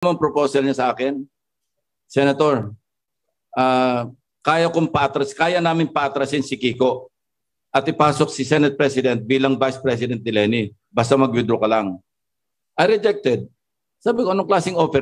Ano ang proposal niya sa akin, Senator, uh, kaya kong paatras, kaya namin paatrasin si Kiko at ipasok si Senate President bilang Vice President ni Lenny. Basta mag-withdraw ka lang. I rejected. Sabi ko, anong klaseng offer?